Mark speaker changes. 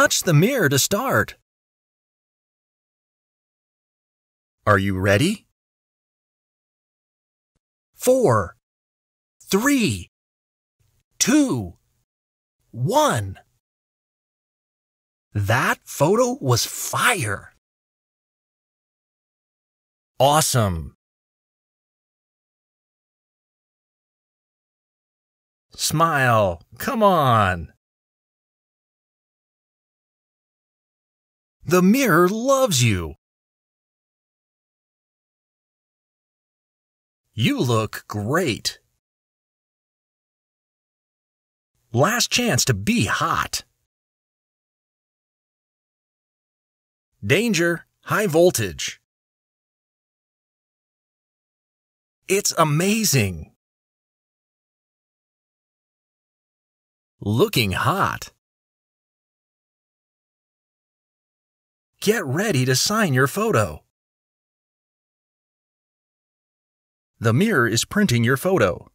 Speaker 1: touch the mirror to start. Are you ready? Four, three, two, one. That photo was fire. Awesome. Smile. Come on. The mirror loves you. You look great. Last chance to be hot. Danger, high voltage. It's amazing. Looking hot. Get ready to sign your photo. The mirror is printing your photo.